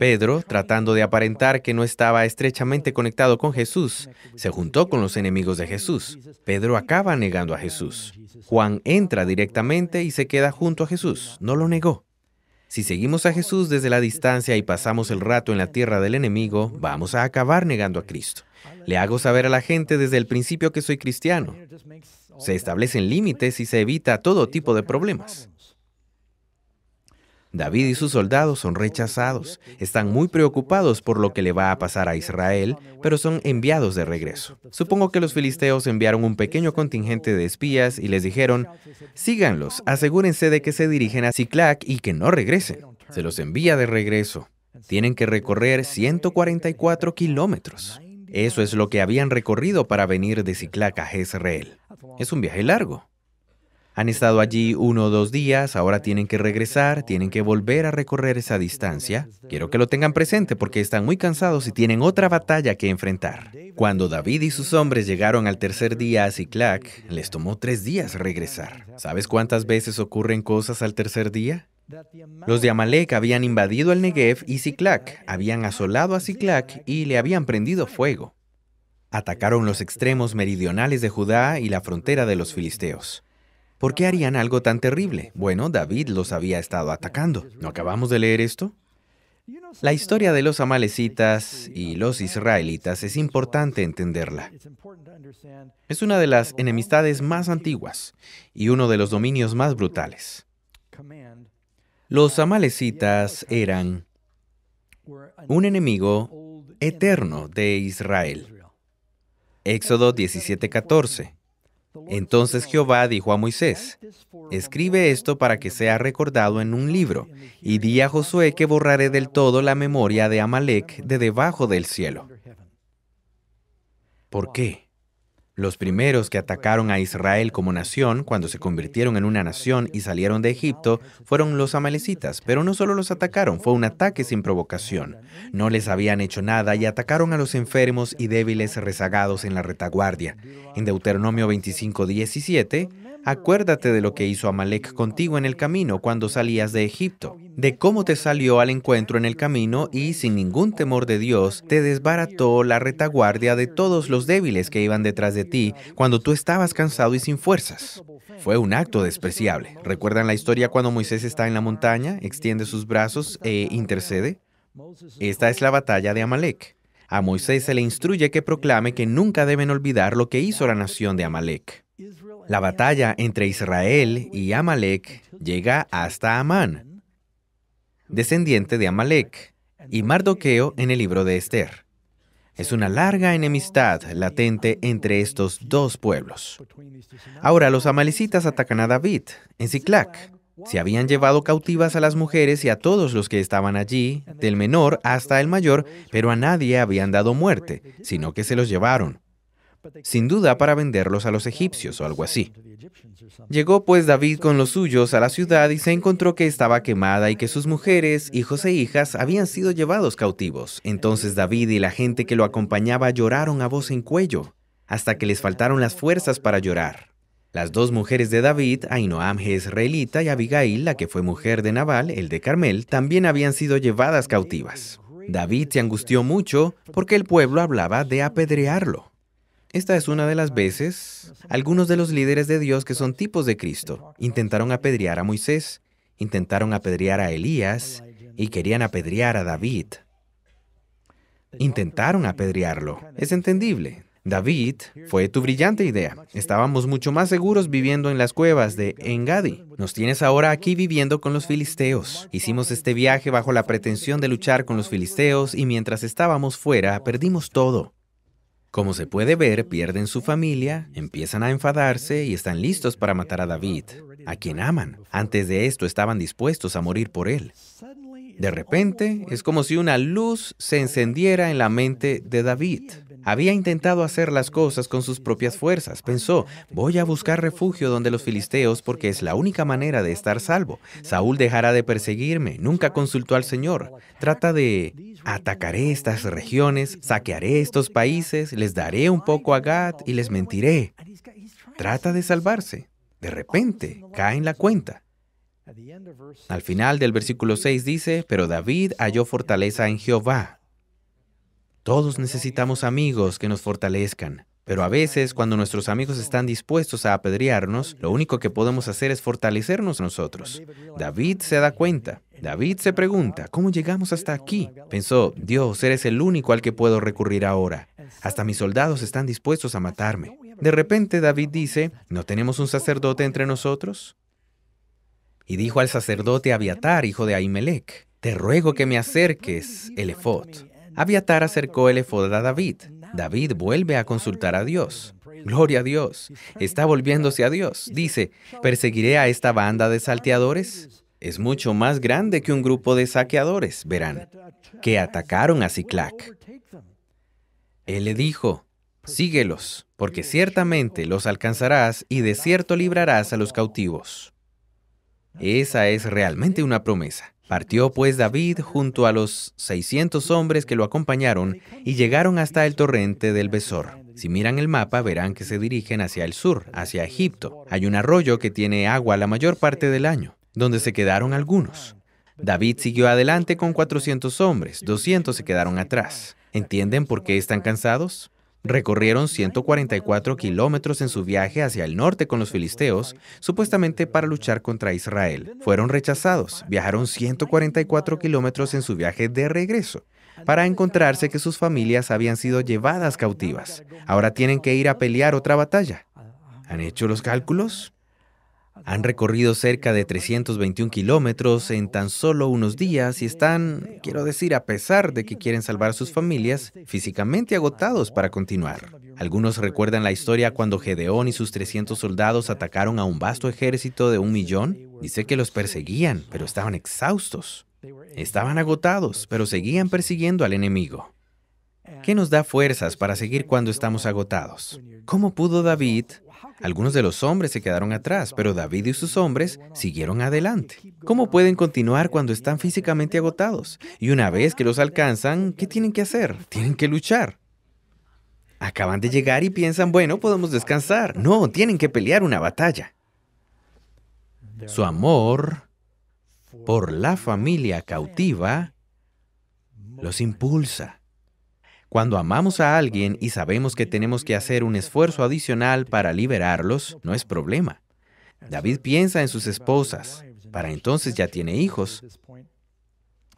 Pedro, tratando de aparentar que no estaba estrechamente conectado con Jesús, se juntó con los enemigos de Jesús. Pedro acaba negando a Jesús. Juan entra directamente y se queda junto a Jesús. No lo negó. Si seguimos a Jesús desde la distancia y pasamos el rato en la tierra del enemigo, vamos a acabar negando a Cristo. Le hago saber a la gente desde el principio que soy cristiano. Se establecen límites y se evita todo tipo de problemas. David y sus soldados son rechazados, están muy preocupados por lo que le va a pasar a Israel, pero son enviados de regreso. Supongo que los filisteos enviaron un pequeño contingente de espías y les dijeron, síganlos, asegúrense de que se dirigen a Ciclac y que no regresen. Se los envía de regreso. Tienen que recorrer 144 kilómetros. Eso es lo que habían recorrido para venir de Ciclac a Israel. Es un viaje largo. Han estado allí uno o dos días, ahora tienen que regresar, tienen que volver a recorrer esa distancia. Quiero que lo tengan presente porque están muy cansados y tienen otra batalla que enfrentar. Cuando David y sus hombres llegaron al tercer día a Ziklag, les tomó tres días regresar. ¿Sabes cuántas veces ocurren cosas al tercer día? Los de Amalek habían invadido el Negev y Ziklag, habían asolado a Ziklag y le habían prendido fuego. Atacaron los extremos meridionales de Judá y la frontera de los filisteos. ¿Por qué harían algo tan terrible? Bueno, David los había estado atacando. ¿No acabamos de leer esto? La historia de los amalecitas y los israelitas es importante entenderla. Es una de las enemistades más antiguas y uno de los dominios más brutales. Los amalecitas eran un enemigo eterno de Israel. Éxodo 17:14. Entonces Jehová dijo a Moisés, escribe esto para que sea recordado en un libro, y di a Josué que borraré del todo la memoria de Amalek de debajo del cielo. ¿Por qué? Los primeros que atacaron a Israel como nación cuando se convirtieron en una nación y salieron de Egipto fueron los amalecitas, pero no solo los atacaron, fue un ataque sin provocación. No les habían hecho nada y atacaron a los enfermos y débiles rezagados en la retaguardia. En Deuteronomio 25, Acuérdate de lo que hizo Amalek contigo en el camino cuando salías de Egipto, de cómo te salió al encuentro en el camino y, sin ningún temor de Dios, te desbarató la retaguardia de todos los débiles que iban detrás de ti cuando tú estabas cansado y sin fuerzas. Fue un acto despreciable. ¿Recuerdan la historia cuando Moisés está en la montaña, extiende sus brazos e intercede? Esta es la batalla de Amalek. A Moisés se le instruye que proclame que nunca deben olvidar lo que hizo la nación de Amalek. La batalla entre Israel y Amalek llega hasta Amán, descendiente de Amalek, y Mardoqueo en el libro de Esther. Es una larga enemistad latente entre estos dos pueblos. Ahora los amalecitas atacan a David en Siclac. Se habían llevado cautivas a las mujeres y a todos los que estaban allí, del menor hasta el mayor, pero a nadie habían dado muerte, sino que se los llevaron sin duda para venderlos a los egipcios o algo así. Llegó pues David con los suyos a la ciudad y se encontró que estaba quemada y que sus mujeres, hijos e hijas habían sido llevados cautivos. Entonces David y la gente que lo acompañaba lloraron a voz en cuello, hasta que les faltaron las fuerzas para llorar. Las dos mujeres de David, Ainoam jezreelita y Abigail, la que fue mujer de Nabal, el de Carmel, también habían sido llevadas cautivas. David se angustió mucho porque el pueblo hablaba de apedrearlo. Esta es una de las veces algunos de los líderes de Dios que son tipos de Cristo intentaron apedrear a Moisés, intentaron apedrear a Elías y querían apedrear a David. Intentaron apedrearlo. Es entendible. David, fue tu brillante idea. Estábamos mucho más seguros viviendo en las cuevas de Engadi. Nos tienes ahora aquí viviendo con los filisteos. Hicimos este viaje bajo la pretensión de luchar con los filisteos y mientras estábamos fuera perdimos todo. Como se puede ver, pierden su familia, empiezan a enfadarse y están listos para matar a David, a quien aman. Antes de esto estaban dispuestos a morir por él. De repente, es como si una luz se encendiera en la mente de David. Había intentado hacer las cosas con sus propias fuerzas. Pensó, voy a buscar refugio donde los filisteos porque es la única manera de estar salvo. Saúl dejará de perseguirme. Nunca consultó al Señor. Trata de, atacaré estas regiones, saquearé estos países, les daré un poco a Gad y les mentiré. Trata de salvarse. De repente, cae en la cuenta. Al final del versículo 6 dice, pero David halló fortaleza en Jehová, todos necesitamos amigos que nos fortalezcan. Pero a veces, cuando nuestros amigos están dispuestos a apedrearnos, lo único que podemos hacer es fortalecernos nosotros. David se da cuenta. David se pregunta, ¿cómo llegamos hasta aquí? Pensó, Dios, eres el único al que puedo recurrir ahora. Hasta mis soldados están dispuestos a matarme. De repente David dice, ¿no tenemos un sacerdote entre nosotros? Y dijo al sacerdote Abiatar, hijo de Ahimelech, te ruego que me acerques Elefot. Abiatar acercó el efod a David. David vuelve a consultar a Dios. Gloria a Dios. Está volviéndose a Dios. Dice, ¿perseguiré a esta banda de salteadores? Es mucho más grande que un grupo de saqueadores, verán, que atacaron a Ciclac. Él le dijo, síguelos, porque ciertamente los alcanzarás y de cierto librarás a los cautivos. Esa es realmente una promesa. Partió pues David junto a los 600 hombres que lo acompañaron y llegaron hasta el torrente del Besor. Si miran el mapa verán que se dirigen hacia el sur, hacia Egipto. Hay un arroyo que tiene agua la mayor parte del año, donde se quedaron algunos. David siguió adelante con 400 hombres, 200 se quedaron atrás. ¿Entienden por qué están cansados? Recorrieron 144 kilómetros en su viaje hacia el norte con los filisteos, supuestamente para luchar contra Israel. Fueron rechazados, viajaron 144 kilómetros en su viaje de regreso para encontrarse que sus familias habían sido llevadas cautivas. Ahora tienen que ir a pelear otra batalla. ¿Han hecho los cálculos? Han recorrido cerca de 321 kilómetros en tan solo unos días y están, quiero decir, a pesar de que quieren salvar a sus familias, físicamente agotados para continuar. Algunos recuerdan la historia cuando Gedeón y sus 300 soldados atacaron a un vasto ejército de un millón. Dice que los perseguían, pero estaban exhaustos. Estaban agotados, pero seguían persiguiendo al enemigo. ¿Qué nos da fuerzas para seguir cuando estamos agotados? ¿Cómo pudo David, algunos de los hombres se quedaron atrás, pero David y sus hombres siguieron adelante. ¿Cómo pueden continuar cuando están físicamente agotados? Y una vez que los alcanzan, ¿qué tienen que hacer? Tienen que luchar. Acaban de llegar y piensan, bueno, podemos descansar. No, tienen que pelear una batalla. Su amor por la familia cautiva los impulsa. Cuando amamos a alguien y sabemos que tenemos que hacer un esfuerzo adicional para liberarlos, no es problema. David piensa en sus esposas. Para entonces ya tiene hijos,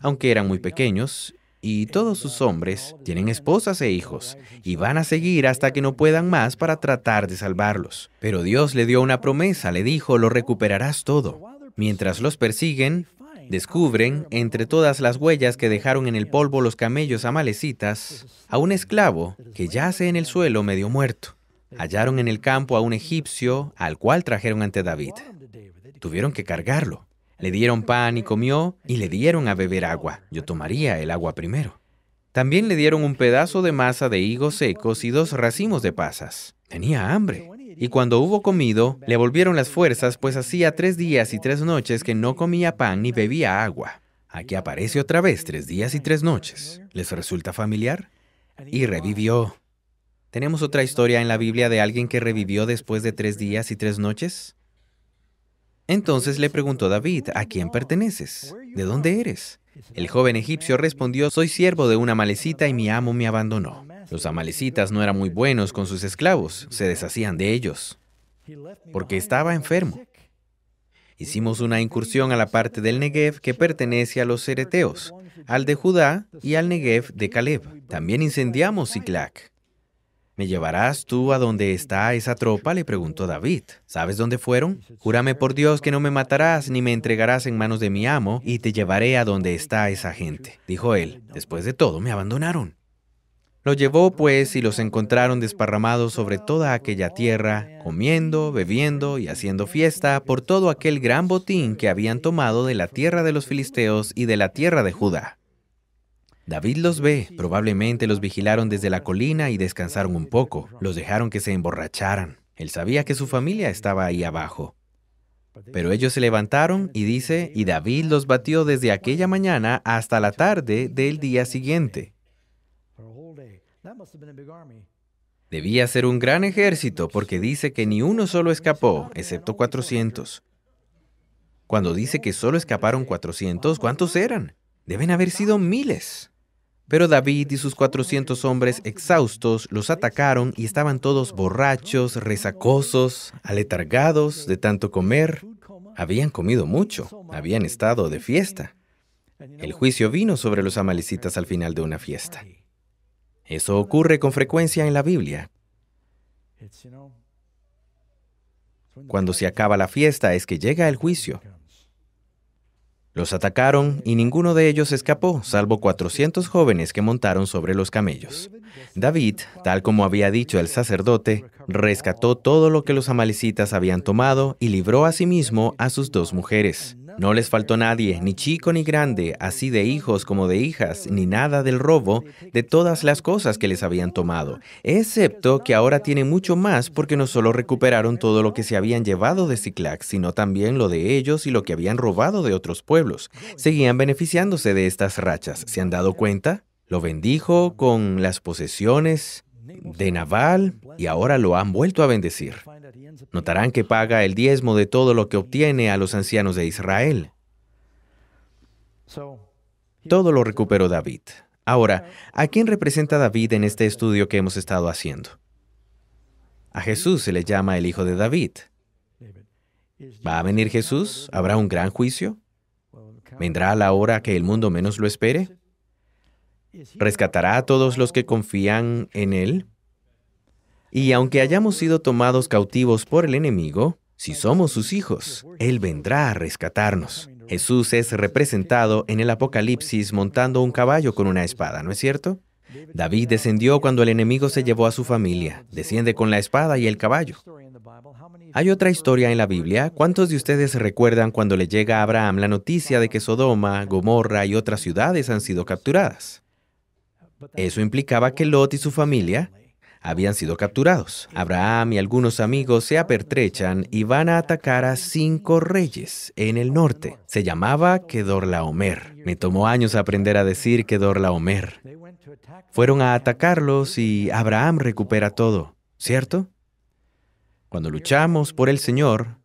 aunque eran muy pequeños, y todos sus hombres tienen esposas e hijos, y van a seguir hasta que no puedan más para tratar de salvarlos. Pero Dios le dio una promesa, le dijo, lo recuperarás todo. Mientras los persiguen, Descubren, entre todas las huellas que dejaron en el polvo los camellos amalecitas, a un esclavo que yace en el suelo medio muerto. Hallaron en el campo a un egipcio al cual trajeron ante David. Tuvieron que cargarlo. Le dieron pan y comió y le dieron a beber agua. Yo tomaría el agua primero. También le dieron un pedazo de masa de higos secos y dos racimos de pasas. Tenía hambre. Y cuando hubo comido, le volvieron las fuerzas, pues hacía tres días y tres noches que no comía pan ni bebía agua. Aquí aparece otra vez tres días y tres noches. ¿Les resulta familiar? Y revivió. ¿Tenemos otra historia en la Biblia de alguien que revivió después de tres días y tres noches? Entonces le preguntó David, ¿a quién perteneces? ¿De dónde eres? El joven egipcio respondió, soy siervo de una malecita y mi amo me abandonó. Los amalecitas no eran muy buenos con sus esclavos, se deshacían de ellos, porque estaba enfermo. Hicimos una incursión a la parte del Negev que pertenece a los cereteos, al de Judá y al Negev de Caleb. También incendiamos Ziklak. ¿Me llevarás tú a donde está esa tropa? le preguntó David. ¿Sabes dónde fueron? Júrame por Dios que no me matarás ni me entregarás en manos de mi amo y te llevaré a donde está esa gente. Dijo él. Después de todo, me abandonaron. Lo llevó pues y los encontraron desparramados sobre toda aquella tierra, comiendo, bebiendo y haciendo fiesta por todo aquel gran botín que habían tomado de la tierra de los filisteos y de la tierra de Judá. David los ve, probablemente los vigilaron desde la colina y descansaron un poco, los dejaron que se emborracharan. Él sabía que su familia estaba ahí abajo. Pero ellos se levantaron y dice, y David los batió desde aquella mañana hasta la tarde del día siguiente. Debía ser un gran ejército porque dice que ni uno solo escapó, excepto 400. Cuando dice que solo escaparon 400, ¿cuántos eran? Deben haber sido miles. Pero David y sus 400 hombres exhaustos los atacaron y estaban todos borrachos, resacosos, aletargados de tanto comer. Habían comido mucho, habían estado de fiesta. El juicio vino sobre los amalecitas al final de una fiesta. Eso ocurre con frecuencia en la Biblia. Cuando se acaba la fiesta es que llega el juicio. Los atacaron y ninguno de ellos escapó, salvo 400 jóvenes que montaron sobre los camellos. David, tal como había dicho el sacerdote, rescató todo lo que los amalecitas habían tomado y libró a sí mismo a sus dos mujeres. No les faltó nadie, ni chico ni grande, así de hijos como de hijas, ni nada del robo, de todas las cosas que les habían tomado, excepto que ahora tienen mucho más porque no solo recuperaron todo lo que se habían llevado de Ciclac, sino también lo de ellos y lo que habían robado de otros pueblos. Seguían beneficiándose de estas rachas, ¿se han dado cuenta? Lo bendijo con las posesiones de Naval y ahora lo han vuelto a bendecir. Notarán que paga el diezmo de todo lo que obtiene a los ancianos de Israel. Todo lo recuperó David. Ahora, ¿a quién representa David en este estudio que hemos estado haciendo? A Jesús se le llama el Hijo de David. ¿Va a venir Jesús? ¿Habrá un gran juicio? ¿Vendrá a la hora que el mundo menos lo espere? ¿Rescatará a todos los que confían en Él? Y aunque hayamos sido tomados cautivos por el enemigo, si somos sus hijos, Él vendrá a rescatarnos. Jesús es representado en el Apocalipsis montando un caballo con una espada, ¿no es cierto? David descendió cuando el enemigo se llevó a su familia. Desciende con la espada y el caballo. Hay otra historia en la Biblia. ¿Cuántos de ustedes recuerdan cuando le llega a Abraham la noticia de que Sodoma, Gomorra y otras ciudades han sido capturadas? Eso implicaba que Lot y su familia habían sido capturados. Abraham y algunos amigos se apertrechan y van a atacar a cinco reyes en el norte. Se llamaba Kedorlaomer. Me tomó años aprender a decir Kedorlaomer. Fueron a atacarlos y Abraham recupera todo, ¿cierto? Cuando luchamos por el Señor,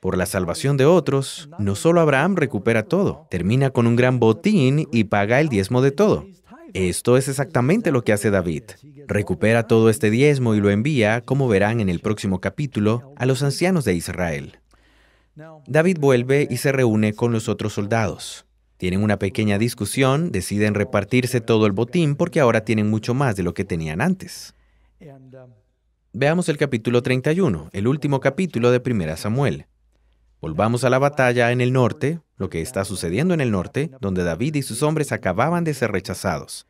por la salvación de otros, no solo Abraham recupera todo, termina con un gran botín y paga el diezmo de todo. Esto es exactamente lo que hace David. Recupera todo este diezmo y lo envía, como verán en el próximo capítulo, a los ancianos de Israel. David vuelve y se reúne con los otros soldados. Tienen una pequeña discusión, deciden repartirse todo el botín porque ahora tienen mucho más de lo que tenían antes. Veamos el capítulo 31, el último capítulo de 1 Samuel. Volvamos a la batalla en el norte, lo que está sucediendo en el norte, donde David y sus hombres acababan de ser rechazados.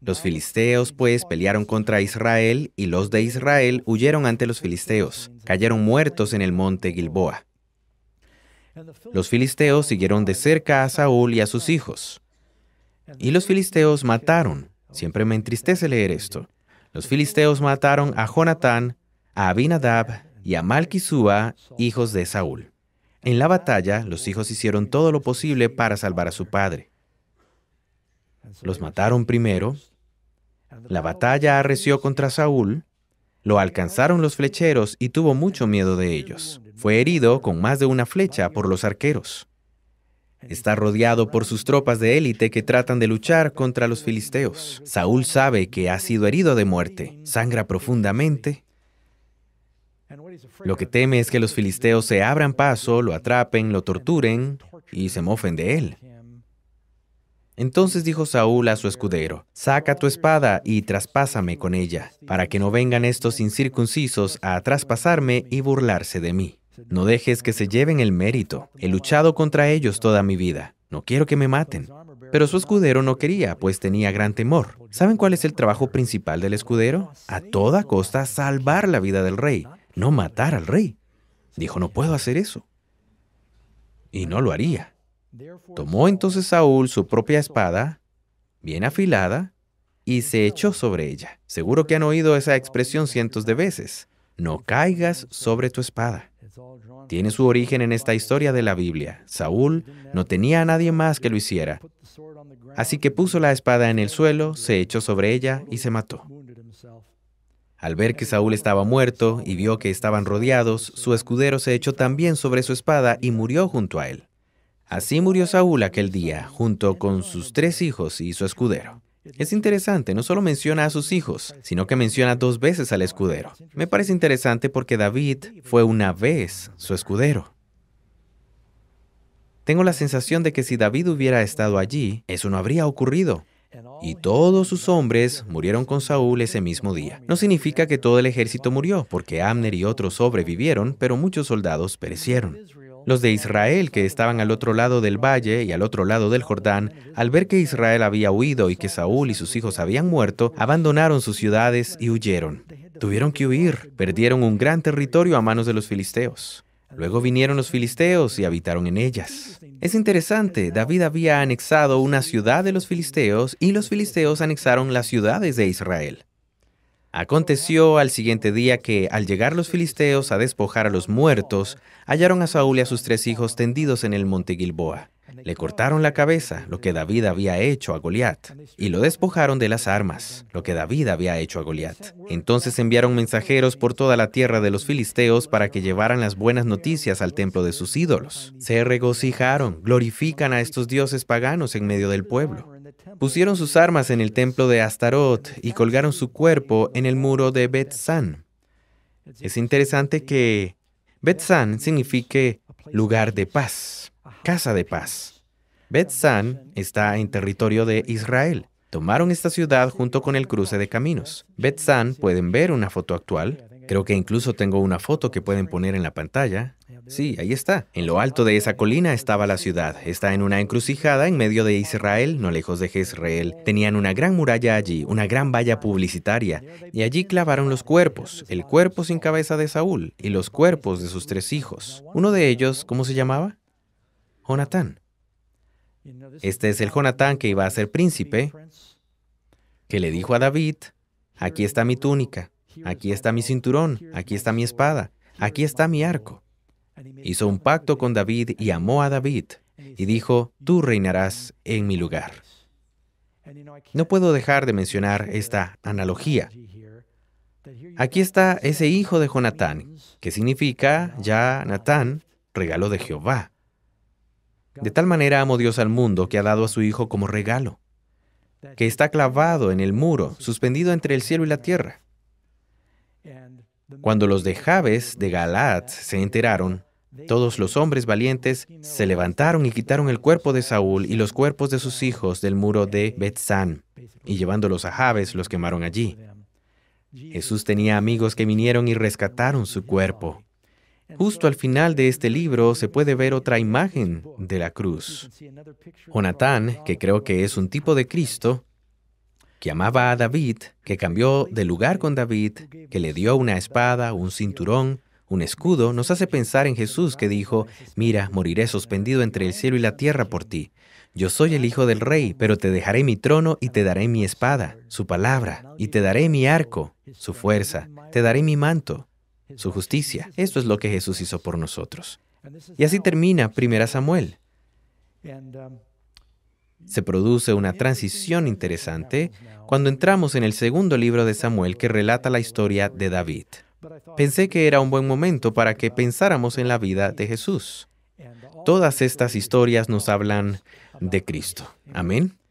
Los filisteos, pues, pelearon contra Israel y los de Israel huyeron ante los filisteos, cayeron muertos en el monte Gilboa. Los filisteos siguieron de cerca a Saúl y a sus hijos. Y los filisteos mataron, siempre me entristece leer esto, los filisteos mataron a Jonatán, a Abinadab y a Malquisúa, hijos de Saúl. En la batalla, los hijos hicieron todo lo posible para salvar a su padre. Los mataron primero. La batalla arreció contra Saúl. Lo alcanzaron los flecheros y tuvo mucho miedo de ellos. Fue herido con más de una flecha por los arqueros. Está rodeado por sus tropas de élite que tratan de luchar contra los filisteos. Saúl sabe que ha sido herido de muerte, sangra profundamente lo que teme es que los filisteos se abran paso, lo atrapen, lo torturen y se mofen de él. Entonces dijo Saúl a su escudero, Saca tu espada y traspásame con ella, para que no vengan estos incircuncisos a traspasarme y burlarse de mí. No dejes que se lleven el mérito. He luchado contra ellos toda mi vida. No quiero que me maten. Pero su escudero no quería, pues tenía gran temor. ¿Saben cuál es el trabajo principal del escudero? A toda costa salvar la vida del rey, no matar al rey. Dijo, no puedo hacer eso. Y no lo haría. Tomó entonces Saúl su propia espada, bien afilada, y se echó sobre ella. Seguro que han oído esa expresión cientos de veces. No caigas sobre tu espada. Tiene su origen en esta historia de la Biblia. Saúl no tenía a nadie más que lo hiciera. Así que puso la espada en el suelo, se echó sobre ella y se mató. Al ver que Saúl estaba muerto y vio que estaban rodeados, su escudero se echó también sobre su espada y murió junto a él. Así murió Saúl aquel día, junto con sus tres hijos y su escudero. Es interesante, no solo menciona a sus hijos, sino que menciona dos veces al escudero. Me parece interesante porque David fue una vez su escudero. Tengo la sensación de que si David hubiera estado allí, eso no habría ocurrido. Y todos sus hombres murieron con Saúl ese mismo día. No significa que todo el ejército murió, porque Amner y otros sobrevivieron, pero muchos soldados perecieron. Los de Israel, que estaban al otro lado del valle y al otro lado del Jordán, al ver que Israel había huido y que Saúl y sus hijos habían muerto, abandonaron sus ciudades y huyeron. Tuvieron que huir, perdieron un gran territorio a manos de los filisteos. Luego vinieron los filisteos y habitaron en ellas. Es interesante, David había anexado una ciudad de los filisteos y los filisteos anexaron las ciudades de Israel. Aconteció al siguiente día que, al llegar los filisteos a despojar a los muertos, hallaron a Saúl y a sus tres hijos tendidos en el monte Gilboa. Le cortaron la cabeza, lo que David había hecho a Goliat, y lo despojaron de las armas, lo que David había hecho a Goliat. Entonces enviaron mensajeros por toda la tierra de los filisteos para que llevaran las buenas noticias al templo de sus ídolos. Se regocijaron, glorifican a estos dioses paganos en medio del pueblo. Pusieron sus armas en el templo de Astarot y colgaron su cuerpo en el muro de Bet-San. Es interesante que Bet-San signifique lugar de paz, casa de paz. San está en territorio de Israel. Tomaron esta ciudad junto con el cruce de caminos. San, pueden ver una foto actual. Creo que incluso tengo una foto que pueden poner en la pantalla. Sí, ahí está. En lo alto de esa colina estaba la ciudad. Está en una encrucijada en medio de Israel, no lejos de Jezreel. Tenían una gran muralla allí, una gran valla publicitaria, y allí clavaron los cuerpos, el cuerpo sin cabeza de Saúl y los cuerpos de sus tres hijos. Uno de ellos, ¿cómo se llamaba? Jonatán. Este es el Jonatán que iba a ser príncipe, que le dijo a David, aquí está mi túnica, aquí está mi cinturón, aquí está mi espada, aquí está mi arco. Hizo un pacto con David y amó a David, y dijo, tú reinarás en mi lugar. No puedo dejar de mencionar esta analogía. Aquí está ese hijo de Jonatán, que significa ya Natán, regalo de Jehová. De tal manera amó Dios al mundo que ha dado a su Hijo como regalo, que está clavado en el muro, suspendido entre el cielo y la tierra. Cuando los de Jabes de Galaad se enteraron, todos los hombres valientes se levantaron y quitaron el cuerpo de Saúl y los cuerpos de sus hijos del muro de Betzán, y llevándolos a Jabes los quemaron allí. Jesús tenía amigos que vinieron y rescataron su cuerpo. Justo al final de este libro se puede ver otra imagen de la cruz. Jonatán, que creo que es un tipo de Cristo, que amaba a David, que cambió de lugar con David, que le dio una espada, un cinturón, un escudo, nos hace pensar en Jesús que dijo, mira, moriré suspendido entre el cielo y la tierra por ti. Yo soy el hijo del rey, pero te dejaré mi trono y te daré mi espada, su palabra, y te daré mi arco, su fuerza, te daré mi manto su justicia. Esto es lo que Jesús hizo por nosotros. Y así termina Primera Samuel. Se produce una transición interesante cuando entramos en el segundo libro de Samuel que relata la historia de David. Pensé que era un buen momento para que pensáramos en la vida de Jesús. Todas estas historias nos hablan de Cristo. Amén.